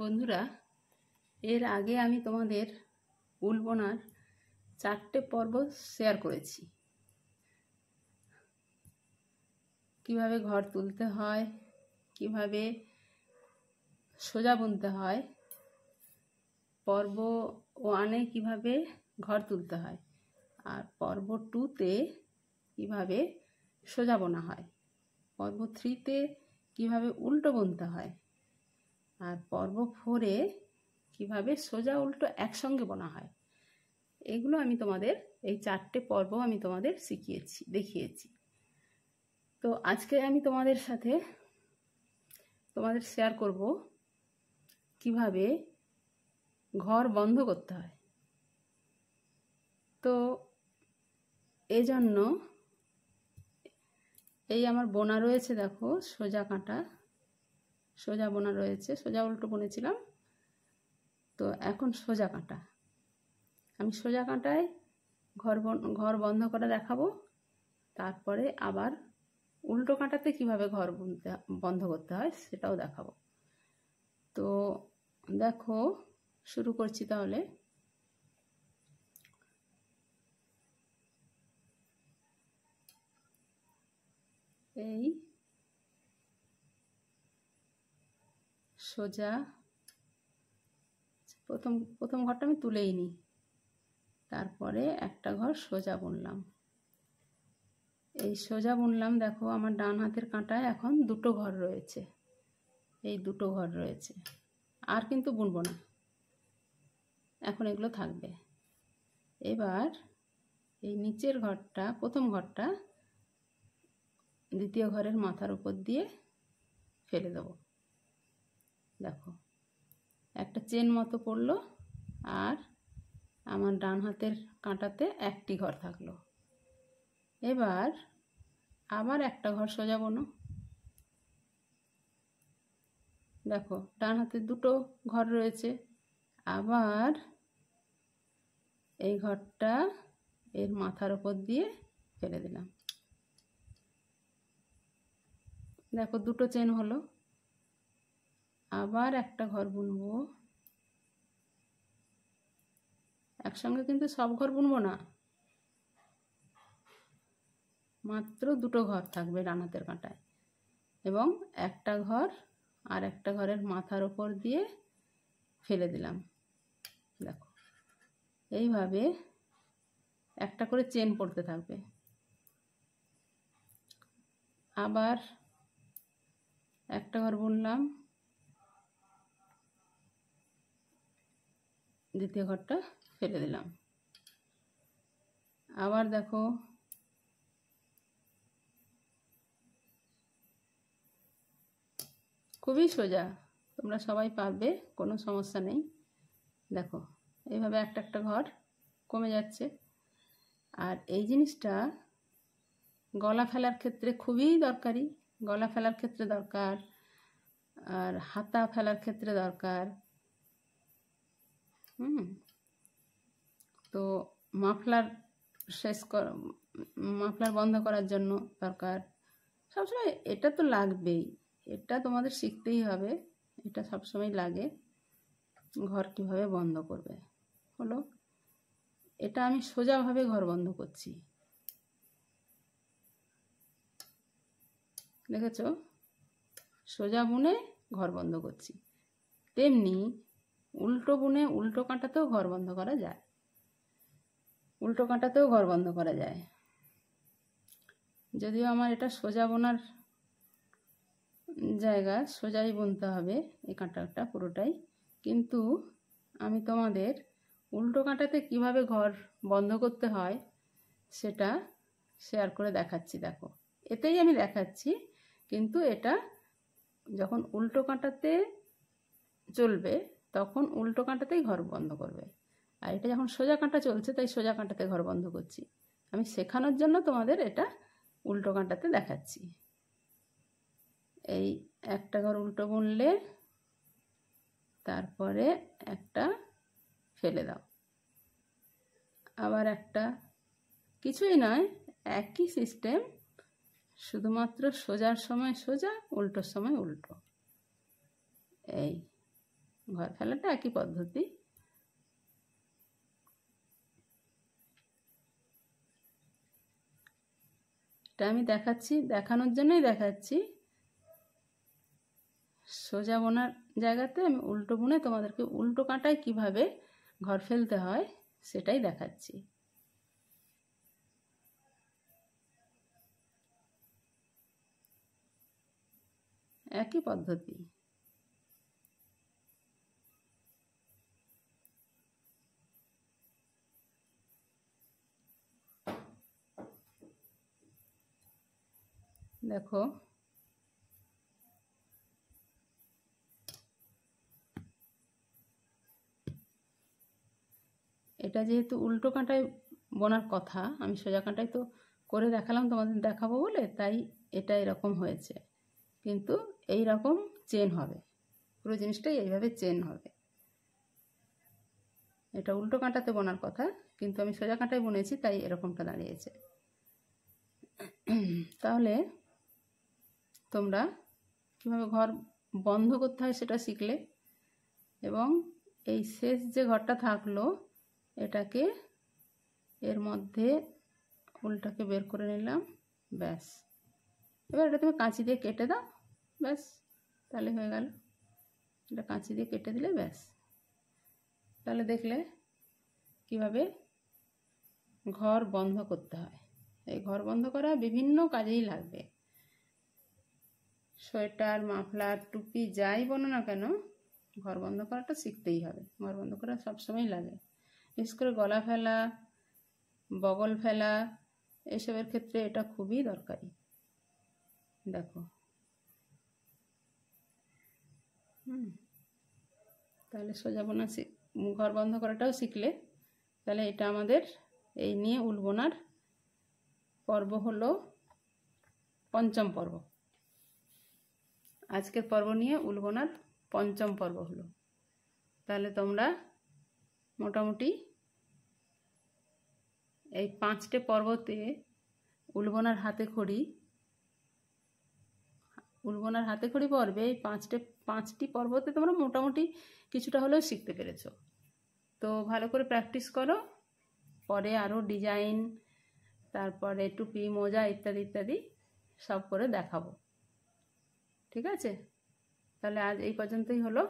বন্ধুরা এর আগে আমি তোমাদের উল বোনার চারটে পর্ব শেয়ার করেছি কিভাবে ঘর তুলতে হয় কিভাবে সোজা বুনতে হয় পর্ব ওয়ানে কিভাবে ঘর তুলতে হয় আর পর্ব টুতে কিভাবে সোজা বোনা হয় পর্ব থ্রিতে কিভাবে উল্টো বুনতে হয় আর পর্ব ফোরে কিভাবে সোজা উল্টো একসঙ্গে বোনা হয় এগুলো আমি তোমাদের এই চারটে পর্ব আমি তোমাদের শিখিয়েছি দেখিয়েছি তো আজকে আমি তোমাদের সাথে তোমাদের শেয়ার করব কিভাবে ঘর বন্ধ করতে হয় তো এজন্য এই আমার বোনা রয়েছে দেখো সোজা কাঁটা সোজা বোনা রয়েছে সোজা উল্টো বুনেছিলাম তো এখন সোজা কাঁটা আমি সোজা কাঁটায় ঘর ঘর বন্ধ করে দেখাবো তারপরে আবার উল্টো কাঁটাতে কিভাবে ঘর বুনতে বন্ধ করতে হয় সেটাও দেখাবো তো দেখো শুরু করছি তাহলে এই সোজা প্রথম প্রথম ঘরটা আমি তুলেই নিই তারপরে একটা ঘর সোজা বুনলাম এই সোজা বুনলাম দেখো আমার ডান হাতের কাঁটায় এখন দুটো ঘর রয়েছে এই দুটো ঘর রয়েছে আর কিন্তু বুনবো না এখন এগুলো থাকবে এবার এই নিচের ঘরটা প্রথম ঘরটা দ্বিতীয় ঘরের মাথার উপর দিয়ে ফেলে দেবো দেখো একটা চেন মতো পড়লো আর আমার ডান হাতের কাঁটাতে একটি ঘর থাকলো এবার আবার একটা ঘর সোজাবো না দেখো ডান হাতে দুটো ঘর রয়েছে আবার এই ঘরটা এর মাথার ওপর দিয়ে ফেলে দিলাম দেখো দুটো চেন হলো আবার একটা ঘর বুনবো একসঙ্গে কিন্তু সব ঘর বুনবো না মাত্র দুটো ঘর থাকবে রানাতের কাঁটায় এবং একটা ঘর আর একটা ঘরের মাথার ওপর দিয়ে ফেলে দিলাম দেখো এইভাবে একটা করে চেন পড়তে থাকবে আবার একটা ঘর বুনলাম দ্বিতীয় ঘরটা ফেলে দিলাম আবার দেখো খুবই সোজা তোমরা সবাই পারবে কোনো সমস্যা নেই দেখো এইভাবে একটা একটা ঘর কমে যাচ্ছে আর এই জিনিসটা গলা ফেলার ক্ষেত্রে খুবই দরকারি গলা ফেলার ক্ষেত্রে দরকার আর হাতা ফেলার ক্ষেত্রে দরকার হুম তো মাফলার শেষ মাফলার বন্ধ করার জন্য দরকার সবসময় এটা তো লাগবেই এটা তোমাদের শিখতেই হবে এটা সবসময় লাগে ঘর কীভাবে বন্ধ করবে হলো এটা আমি সোজাভাবে ঘর বন্ধ করছি দেখেছো সোজা বুনে ঘর বন্ধ করছি তেমনি উল্টো বুনে উল্টো কাঁটাতেও ঘর বন্ধ করা যায় উল্টো কাঁটাতেও ঘর বন্ধ করা যায় যদিও আমার এটা সোজা বোনার জায়গা সোজাই বুনতে হবে এই কাঁটাটা পুরোটাই কিন্তু আমি তোমাদের উল্টো কাঁটাতে কিভাবে ঘর বন্ধ করতে হয় সেটা শেয়ার করে দেখাচ্ছি দেখো এতেই আমি দেখাচ্ছি কিন্তু এটা যখন উল্টো কাঁটাতে চলবে তখন উল্টো কাঁটাতেই ঘর বন্ধ করবে আর এটা যখন সোজা কাঁটা চলছে তাই সোজা কাঁটাতে ঘর বন্ধ করছি আমি শেখানোর জন্য তোমাদের এটা উল্টো কাঁটাতে দেখাচ্ছি এই একটা ঘর উল্টো বুনলে তারপরে একটা ফেলে দাও আবার একটা কিছুই নয় একই সিস্টেম শুধুমাত্র সোজার সময় সোজা উল্টোর সময় উল্টো এই ঘর ফেলাটা একই পদ্ধতি এটা আমি দেখাচ্ছি দেখানোর জন্যই দেখাচ্ছি সোজা বোনার জায়গাতে আমি উল্টো বুনে তোমাদেরকে উল্টো কাঁটায় কিভাবে ঘর ফেলতে হয় সেটাই দেখাচ্ছি একই পদ্ধতি দেখো এটা যেহেতু উল্টো কাঁটায় বোনার কথা আমি সোজা কাঁটায় তো করে দেখালাম তোমাদের দেখাবো বলে তাই এটা এরকম হয়েছে কিন্তু এই রকম চেন হবে পুরো জিনিসটাই এইভাবে চেন হবে এটা উল্টো কাঁটাতে বোনার কথা কিন্তু আমি সোজা কাঁটায় বুনেছি তাই এরকমটা দাঁড়িয়েছে তাহলে তোমরা কীভাবে ঘর বন্ধ করতে হয় সেটা শিখলে এবং এই শেষ যে ঘরটা থাকলো এটাকে এর মধ্যে উল্টাকে বের করে নিলাম ব্যাস এবার এটা তুমি কাঁচি দিয়ে কেটে দাও ব্যাস তাহলে হয়ে গেল এটা কাঁচি দিয়ে কেটে দিলে ব্যাস তাহলে দেখলে কিভাবে ঘর বন্ধ করতে হয় এই ঘর বন্ধ করা বিভিন্ন কাজেই লাগবে সোয়েটার মাফলার টুপি যাই বলো না কেন ঘর বন্ধ করাটা শিখতেই হবে ঘর বন্ধ করা সবসময় লাগে বিশেষ করে গলা ফেলা বগল ফেলা এসবের ক্ষেত্রে এটা খুবই দরকারি দেখো হুম তাহলে সোজা বোনা ঘর বন্ধ করাটাও শিখলে তাহলে এটা আমাদের এই নিয়ে উলবোনার পর্ব হলো পঞ্চম পর্ব আজকের পর্ব নিয়ে উলবোনার পঞ্চম পর্ব হলো তাহলে তোমরা মোটামুটি এই পাঁচটে পর্বতে উলবোনার হাতে খড়ি উলবোনার হাতে খড়ি পর্বে এই পাঁচটে পাঁচটি পর্বতে তোমরা মোটামুটি কিছুটা হলেও শিখতে পেরেছ তো ভালো করে প্র্যাকটিস করো পরে আরও ডিজাইন তারপরে টুপি মোজা ইত্যাদি ইত্যাদি সব করে দেখাবো ঠিক আছে তাহলে আজ এই পর্যন্তই হলো